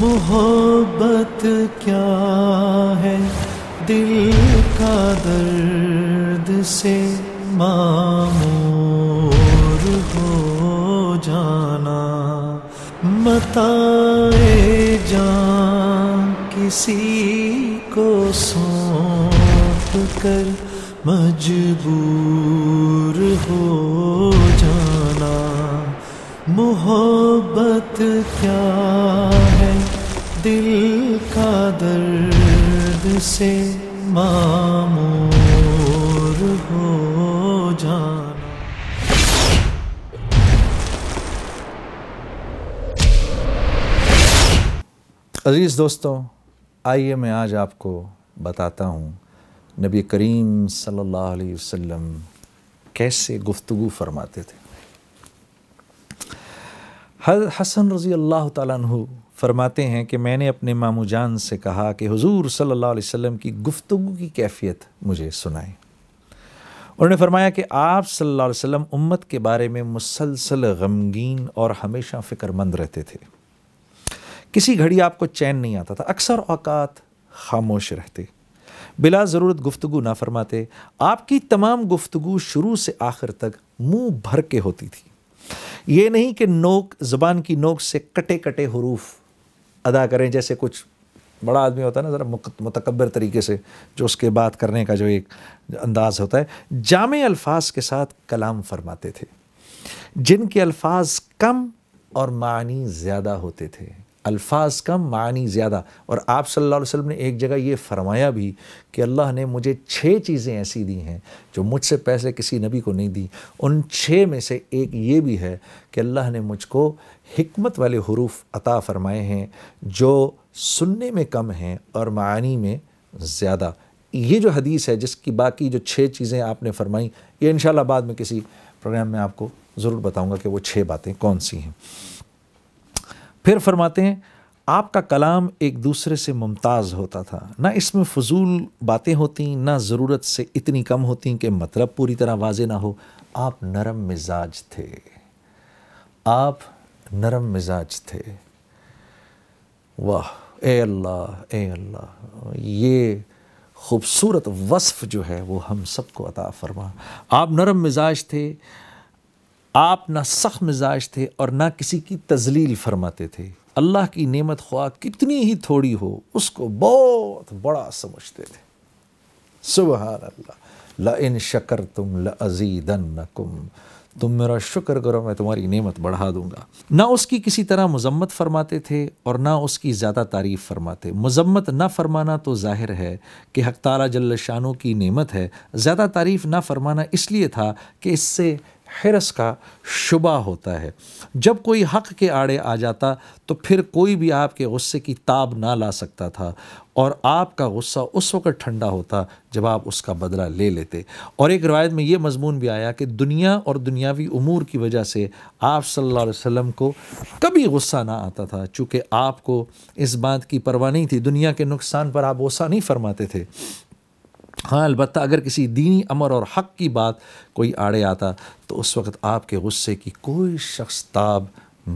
मोहब्बत क्या है दिल का दर्द से मामूर हो जाना मताए जान किसी को सौंप कर मजबूर हो जाना मोहब्बत क्या दिल का दर्द से मामूर हो जाना अजीज़ दोस्तों आइए मैं आज आपको बताता हूँ नबी करीम सल्लल्लाहु अलैहि वसल्लम कैसे गुफ्तगु फरमाते थे हसन रज़ी अल्लाह तु फरमाते हैं कि मैंने अपने मामू जान से कहा कि हुजूर सल्लल्लाहु अलैहि वसल्लम की गुफ्तु की कैफियत मुझे सुनाएं उन्होंने फरमाया कि आप सल्लल्लाहु अलैहि वसल्लम उम्मत के बारे में मुसलसल गमगीन और हमेशा फ़िक्रमंद रहते थे किसी घड़ी आपको चैन नहीं आता था अक्सर औकात खामोश रहते बिला ज़रूरत गुफ्तु ना फरमाते आपकी तमाम गुफ्तु शुरू से आखिर तक मुंह भर के होती थी ये नहीं कि नोक ज़बान की नोक से कटे कटे हरूफ अदा करें जैसे कुछ बड़ा आदमी होता है ना ज़रा मतकबर तरीके से जो उसके बात करने का जो एक अंदाज़ होता है जाम अल्फाज के साथ कलाम फरमाते थे जिनके अल्फाज कम और मानी ज़्यादा होते थे अल्फाज कम मानी ज़्यादा और आप सल्लल्लाहु अलैहि वसल्लम ने एक जगह ये फरमाया भी कि अल्लाह ने मुझे छः चीज़ें ऐसी दी हैं जो मुझसे पैसे किसी नबी को नहीं दी उन छः में से एक ये भी है कि अल्लाह ने मुझको हमत वाले हरूफ अता फ़रमाए हैं जो सुनने में कम हैं और मानी में ज़्यादा ये जो हदीस है जिसकी बाकी जो छः चीज़ें आपने फ़रमाईं ये इन बाद में किसी प्रोग्राम में आपको ज़रूर बताऊँगा कि वो छः बातें कौन सी हैं फिर फरमाते हैं आपका कलाम एक दूसरे से मुमताज़ होता था ना इसमें फजूल बातें होती ना ज़रूरत से इतनी कम होती कि मतलब पूरी तरह वाजे ना हो आप नरम मिजाज थे आप नरम मिजाज थे वाह ए अल्लाह ए अल्लाह ये खूबसूरत वस्फ़ जो है वो हम सबको अता फ़रमा आप नरम मिजाज थे आप ना सख्त मिजाज थे और ना किसी की तजलील फरमाते थे अल्लाह की नेमत ख्वा कितनी ही थोड़ी हो उसको बहुत बड़ा समझते थे सुबह अल्लाह ला इन शकर तुम लजीदन कुम तुम मेरा शुक्र करो मैं तुम्हारी नेमत बढ़ा दूंगा ना उसकी किसी तरह मजम्मत फरमाते थे और ना उसकी ज़्यादा तारीफ़ फरमाते मजम्मत ना फरमाना तो जाहिर है कि हक तारा जल्ल शानों की नेमत है ज़्यादा तारीफ़ ना फरमाना इसलिए था कि इससे हिरस का शुबा होता है जब कोई हक के आड़े आ जाता तो फिर कोई भी आपके गुस्से की ताब ना ला सकता था और आपका गुस्सा उस वक़्त ठंडा होता जब आप उसका बदला ले लेते और एक रवायत में ये मजमून भी आया कि दुनिया और दुनियावी उमूर की वजह से आप सल्लल्लाहु अलैहि वसल्लम को कभी गुस्सा ना आता था चूँकि आपको इस बात की परवाह नहीं थी दुनिया के नुकसान पर आप गुस्सा नहीं फरमाते थे हाँ अलबत् अगर किसी दीनी अमर और हक़ की बात कोई आड़े आता तो उस वक्त आपके गुस्से की कोई शख्स ताब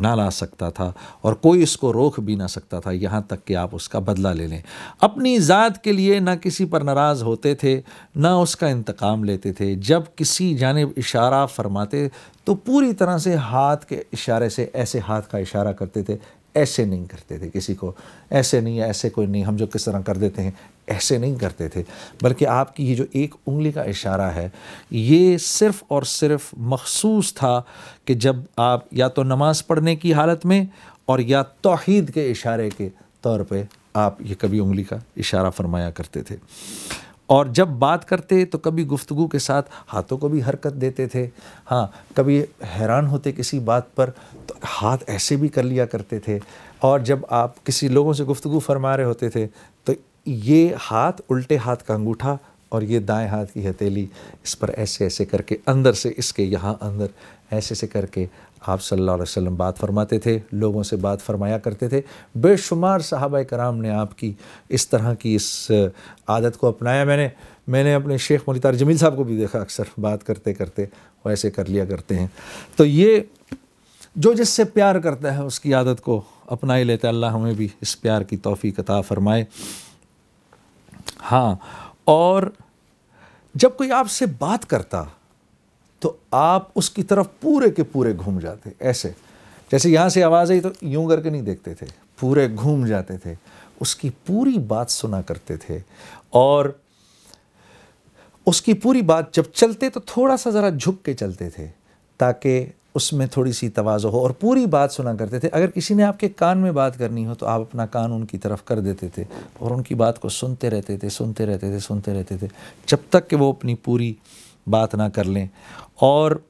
ना ला सकता था और कोई इसको रोक भी ना सकता था यहाँ तक कि आप उसका बदला ले लें अपनी ज़ात के लिए ना किसी पर नाराज़ होते थे ना उसका इंतकाम लेते थे जब किसी जानब इशारा फरमाते तो पूरी तरह से हाथ के इशारे से ऐसे हाथ का इशारा करते थे ऐसे नहीं करते थे किसी को ऐसे नहीं ऐसे कोई नहीं हम जो किस तरह कर देते हैं ऐसे नहीं करते थे बल्कि आपकी ये जो एक उंगली का इशारा है ये सिर्फ़ और सिर्फ मखसूस था कि जब आप या तो नमाज़ पढ़ने की हालत में और या तोहद के इशारे के तौर पे आप ये कभी उंगली का इशारा फरमाया करते थे और जब बात करते तो कभी गुफ्तगु के साथ हाथों को भी हरकत देते थे हाँ कभी हैरान होते किसी बात पर तो हाथ ऐसे भी कर लिया करते थे और जब आप किसी लोगों से गुफ्तगु फरमा रहे होते थे तो ये हाथ उल्टे हाथ का अंगूठा और ये दाएं हाथ की हथेली इस पर ऐसे ऐसे करके अंदर से इसके यहाँ अंदर ऐसे ऐसे करके आप सल्लल्लाहु अलैहि वसल्लम बात फरमाते थे लोगों से बात फरमाया करते थे बेशुमार साहबा कराम ने आपकी इस तरह की इस आदत को अपनाया मैंने मैंने अपने शेख मुनीतार जमील साहब को भी देखा अक्सर बात करते करते वैसे कर लिया करते हैं तो ये जो जिससे प्यार करता है उसकी आदत को अपना ही लेते अल्लाह हमें भी इस प्यार की तोहफ़ी कता फ़रमाए हाँ और जब कोई आपसे बात करता तो आप उसकी तरफ पूरे के पूरे घूम जाते ऐसे जैसे यहाँ से आवाज़ आई तो यूं करके नहीं देखते थे पूरे घूम जाते थे उसकी पूरी बात सुना करते थे और उसकी पूरी बात जब चलते तो थोड़ा सा ज़रा झुक के चलते थे ताकि उसमें थोड़ी सी तोज़ो हो और पूरी बात सुना करते थे अगर किसी ने आपके कान में बात करनी हो तो आप अपना कान उनकी तरफ कर देते थे और उनकी बात को सुनते रहते थे सुनते रहते थे सुनते रहते थे जब तक कि वो अपनी पूरी बात ना कर लें और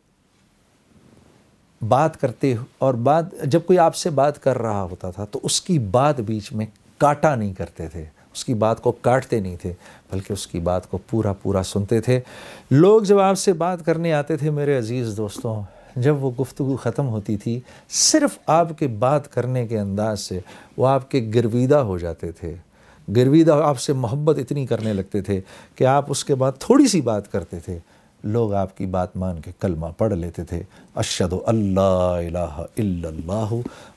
बात करते और बात जब कोई आपसे बात कर रहा होता था तो उसकी बात बीच में काटा नहीं करते थे उसकी बात को काटते नहीं थे बल्कि उसकी बात को पूरा पूरा सुनते थे लोग जब आपसे बात करने आते थे मेरे अज़ीज़ दोस्तों जब वो गुफ्तु ख़त्म होती थी सिर्फ़ आपके बात करने के अंदाज से वो आपके गिरविदा हो जाते थे गिरविदा आपसे मोहब्बत इतनी करने लगते थे कि आप उसके बाद थोड़ी सी बात करते थे लोग आपकी बात मान के कलमा पढ़ लेते थे अशद अल्लाह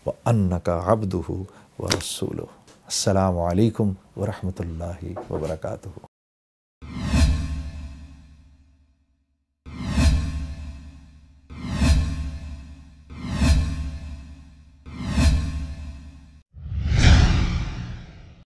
व अन्न का अब्दू व रसूल अल्लाम वरहमल वर्का